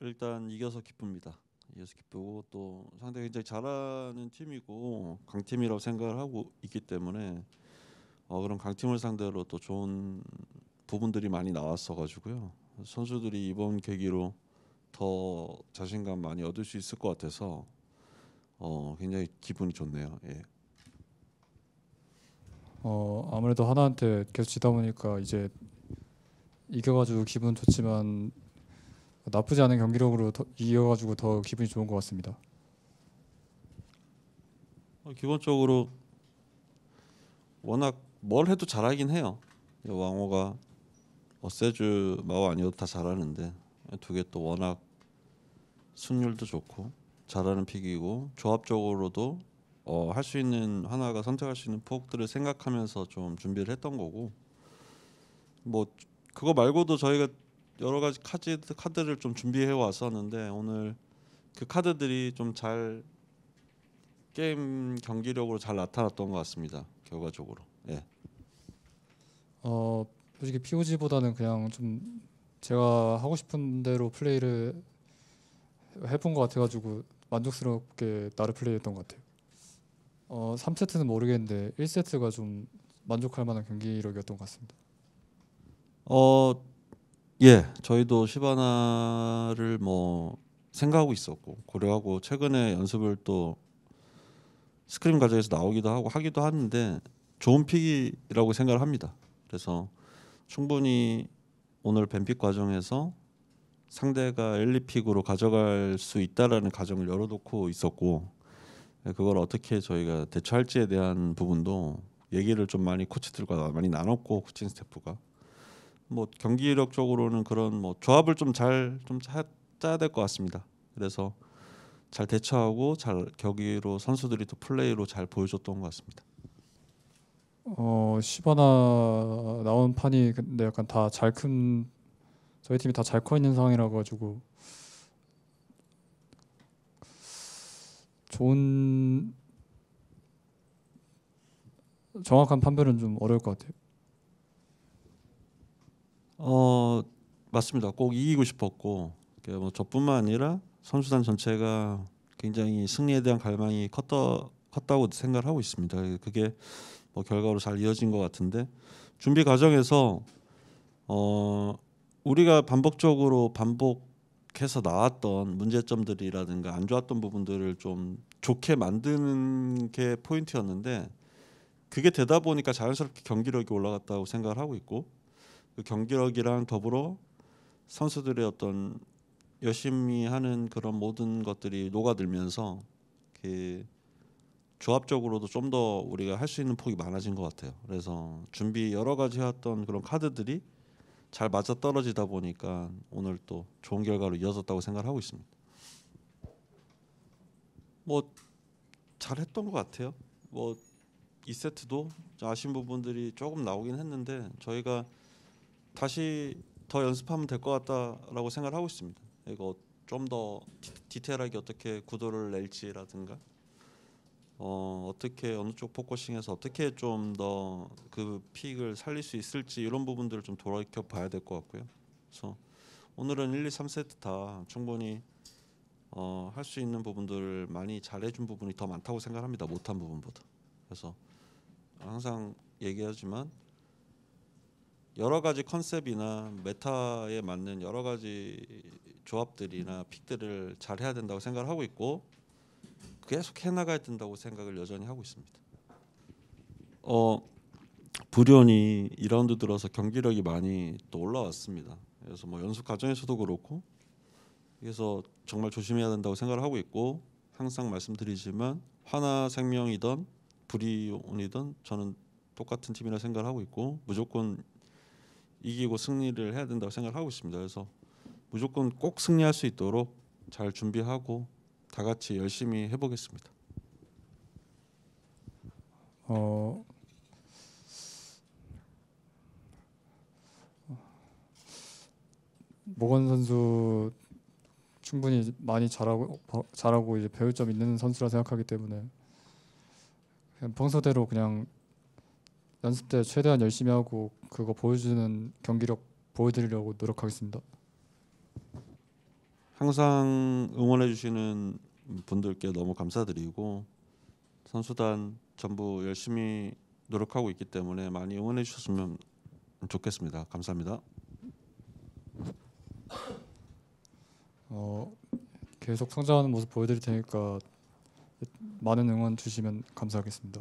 일단 이겨서 기쁩니다. 이겨서 기쁘고 또 상대 굉장히 잘하는 팀이고 강팀이라고 생각을 하고 있기 때문에 어, 그런 강팀을 상대로 또 좋은 부분들이 많이 나왔어 가지고요. 선수들이 이번 계기로 더 자신감 많이 얻을 수 있을 것 같아서 어, 굉장히 기분이 좋네요. 예. 어 아무래도 하나한테 계속 지다 보니까 이제 이겨가지고 기분 좋지만 뭐 나쁘지 않은 경기력으로 더, 이어가지고 더 기분이 좋은 것 같습니다. 어, 기본적으로 워낙 뭘 해도 잘하긴 해요. 왕호가 어세주 마오 아니어도 다 잘하는데 두 개 또 워낙 승률도 좋고 잘하는 픽이고 조합적으로도 어, 할수 있는 하나가 선택할 수 있는 포들을 생각하면서 좀 준비를 했던 거고 뭐 그거 말고도 저희가 여러 가지 카드 카드를 좀 준비해 왔었는데 오늘 그 카드들이 좀 잘 게임 경기력으로 잘 나타났던 것 같습니다. 결과적으로. 예. 어 솔직히 POG보다는 그냥 좀 제가 하고 싶은 대로 플레이를 해본 것 같아가지고 만족스럽게 나를 플레이했던 것 같아요. 어 3세트는 모르겠는데 1세트가 좀 만족할 만한 경기력이었던 것 같습니다. 어 예, 저희도 시바나를 뭐 생각하고 있었고 고려하고 최근에 연습을 또 스크림 과정에서 나오기도 하고 하기도 하는데 좋은 픽이라고 생각을 합니다. 그래서 충분히 오늘 뱀픽 과정에서 상대가 엘리픽으로 가져갈 수 있다라는 가정을 열어놓고 있었고 예, 그걸 어떻게 저희가 대처할지에 대한 부분도 얘기를 좀 많이 코치들과 많이 나눴고 코칭 스태프가 뭐 경기력 쪽으로는 그런 뭐 조합을 좀 잘좀 짜야 될 것 같습니다. 그래서 잘 대처하고 잘경기로 선수들이 또 플레이로 잘 보여줬던 것 같습니다. 어 시바나 나온 판이 근데 약간 다 잘 큰 저희 팀이 다 잘 커 있는 상황이라 가지고 좋은 정확한 판별은 좀 어려울 것 같아요. 어 맞습니다. 꼭 이기고 싶었고 뭐 저뿐만 아니라 선수단 전체가 굉장히 승리에 대한 갈망이 컸다 컸다고 생각 하고 있습니다. 그게 뭐 결과로 잘 이어진 것 같은데 준비 과정에서 어 우리가 반복적으로 반복해서 나왔던 문제점들이라든가 안 좋았던 부분들을 좀 좋게 만드는 게 포인트였는데 그게 되다 보니까 자연스럽게 경기력이 올라갔다고 생각을 하고 있고 그 경기력이랑 더불어 선수들의 어떤 열심히 하는 그런 모든 것들이 녹아들면서 그 조합적으로도 좀 더 우리가 할 수 있는 폭이 많아진 것 같아요. 그래서 준비 여러 가지 했던 그런 카드들이 잘 맞아 떨어지다 보니까 오늘 또 좋은 결과로 이어졌다고 생각하고 있습니다. 뭐 잘했던 것 같아요. 뭐 2세트도 아쉬운 부분들이 조금 나오긴 했는데 저희가 다시 더 연습하면 될 것 같다라고 생각을 하고 있습니다. 이거 좀 더 디테일하게 어떻게 구도를 낼지라든가 어, 어떻게 어느 쪽 포커싱해서 어떻게 좀 더 그 픽을 살릴 수 있을지 이런 부분들을 좀 돌이켜 봐야 될 것 같고요. 그래서 오늘은 1, 2, 3세트 다 충분히 어, 할 수 있는 부분들을 많이 잘해준 부분이 더 많다고 생각합니다. 못한 부분보다. 그래서 항상 얘기하지만 여러 가지 컨셉이나 메타에 맞는 여러 가지 조합들이나 픽들을 잘 해야 된다고 생각을 하고 있고 계속 해나가야 된다고 생각을 여전히 하고 있습니다. 어 불연이 2라운드 들어서 경기력이 많이 또 올라왔습니다. 그래서 뭐 연습 과정에서도 그렇고 그래서 정말 조심해야 된다고 생각을 하고 있고 항상 말씀드리지만 하나 생명이던 브리온이던 저는 똑같은 팀이라 생각을 하고 있고 무조건 이기고 승리를 해야 된다고 생각하고 있습니다. 그래서 무조건 꼭 승리할 수 있도록 잘 준비하고 다 같이 열심히 해보겠습니다. 어 모건 선수 충분히 많이 잘하고 잘하고 이제 배울 점 있는 선수라 생각하기 때문에 그냥 평소대로 그냥 연습 때 최대한 열심히 하고 그거 보여주는 경기력 보여드리려고 노력하겠습니다. 항상 응원해주시는 분들께 너무 감사드리고 선수단 전부 열심히 노력하고 있기 때문에 많이 응원해 주셨으면 좋겠습니다. 감사합니다. 어, 계속 성장하는 모습 보여드릴 테니까 많은 응원 주시면 감사하겠습니다.